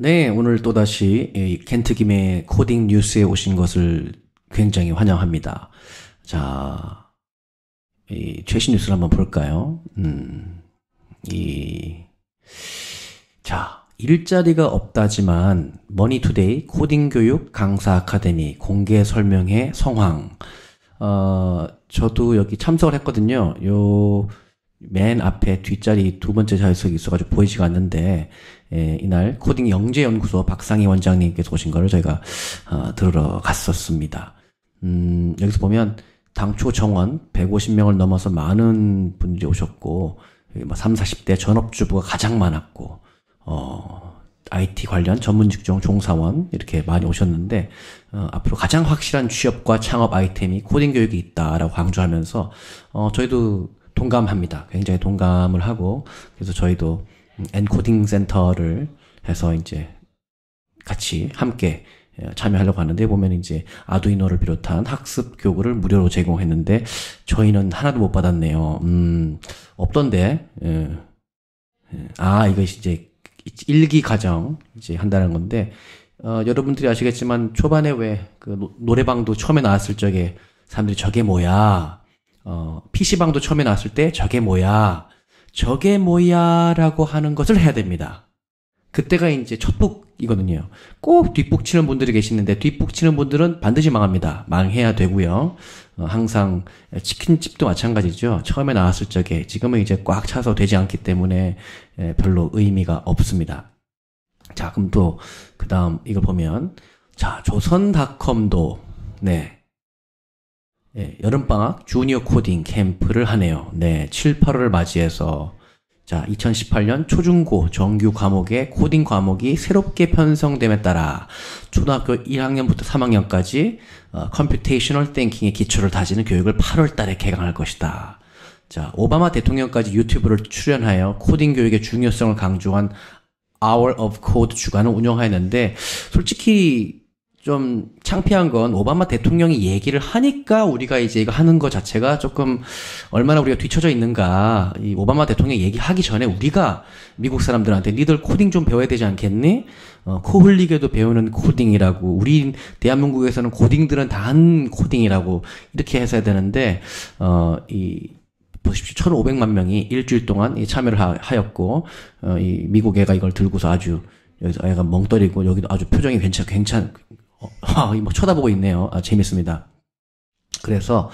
네, 오늘 또다시 예, 켄트 김의 코딩 뉴스에 오신 것을 굉장히 환영합니다. 자, 이 최신 뉴스를 한번 볼까요? 음, 이, 자, 일자리가 없다지만 머니투데이 코딩 교육 강사 아카데미 공개 설명회 성황. 어, 저도 여기 참석을 했거든요. 요, 맨 앞에 뒷자리 두 번째 좌석이 있어가지고 보이지가 않는데 예, 이날 코딩 영재 연구소 박상희 원장님께서 오신 거를 저희가 어, 들으러 갔었습니다. 음, 여기서 보면 당초 정원 150명을 넘어서 많은 분들이 오셨고 3, 40대 뭐 전업주부가 가장 많았고 어, IT 관련 전문 직종 종사원 이렇게 많이 오셨는데 어, 앞으로 가장 확실한 취업과 창업 아이템이 코딩 교육이 있다라고 강조하면서 어, 저희도 동감합니다. 굉장히 동감을 하고 그래서 저희도 엔코딩 센터를 해서 이제 같이 함께 예, 참여하려고 하는데 보면 이제 아두이노를 비롯한 학습 교구를 무료로 제공했는데 저희는 하나도 못 받았네요. 음, 없던데. 예. 예. 아, 이거 이제 일기 과정 이제 한다는 건데 어, 여러분들이 아시겠지만 초반에 왜 그 노래방도 처음에 나왔을 적에 사람들이 저게 뭐야 어, PC방도 처음에 나왔을 때 저게 뭐야, 저게 뭐야라고 하는 것을 해야 됩니다. 그때가 이제 첫북이거든요. 꼭 뒷북 치는 분들이 계시는데 뒷북 치는 분들은 반드시 망합니다. 망해야 되고요. 어, 항상 치킨집도 마찬가지죠. 처음에 나왔을 적에 지금은 이제 꽉 차서 되지 않기 때문에 에, 예, 별로 의미가 없습니다. 자, 그럼 또 그 다음 이걸 보면 자 조선닷컴도 네 예, 여름방학 주니어 코딩 캠프를 하네요. 네, 7, 8월을 맞이해서 자, 2018년 초중고 정규 과목의 코딩 과목이 새롭게 편성됨에 따라 초등학교 1학년부터 3학년까지 어, 컴퓨테이셔널 땡킹의 기초를 다지는 교육을 8월 달에 개강할 것이다. 자, 오바마 대통령까지 유튜브를 출연하여 코딩 교육의 중요성을 강조한 Hour of Code 주간을 운영하였는데 솔직히 좀 창피한 건 오바마 대통령이 얘기를 하니까 우리가 이제 이거 하는 것 자체가 조금 얼마나 우리가 뒤쳐져 있는가. 이 오바마 대통령 이 얘기하기 전에 우리가 미국 사람들한테 니들 코딩 좀 배워야 되지 않겠니? 어, 코 흘리게도 배우는 코딩이라고 우리 대한민국에서는 코딩들은 다 한 코딩이라고 이렇게 해서 야 되는데 어이 보십시오. 1,500만 명이 일주일 동안 이 참여를 하, 였고 어, 이 미국 애가 이걸 들고서 아주 여기서 애가 멍 때리고 여기도 아주 표정이 괜찮 괜찮 어, 아, 뭐 쳐다보고 있네요. 아, 재밌습니다. 그래서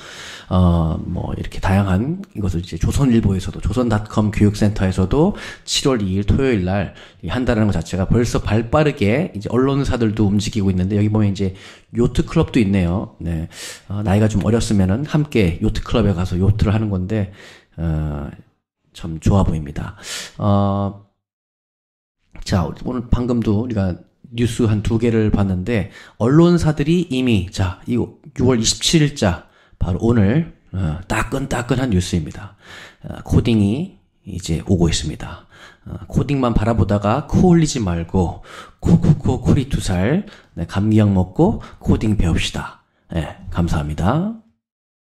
어 뭐 이렇게 다양한 이것을 이제 조선일보에서도 조선닷컴 교육센터에서도 7월 2일 토요일 날 한다라는 것 자체가 벌써 발빠르게 이제 언론사들도 움직이고 있는데 여기 보면 이제 요트 클럽도 있네요. 네, 어, 나이가 좀 어렸으면은 함께 요트 클럽에 가서 요트를 하는 건데 어, 참 좋아 보입니다. 어, 자 오늘 방금도 우리가 뉴스 한 두 개를 봤는데 언론사들이 이미 자, 이 6월 27일자 바로 오늘 어, 따끈따끈한 뉴스입니다. 어, 코딩이 이제 오고 있습니다. 어, 코딩만 바라보다가 코 올리지 말고 코코코 코리 두살 네, 감기약 먹고 코딩 배웁시다. 예, 네, 감사합니다.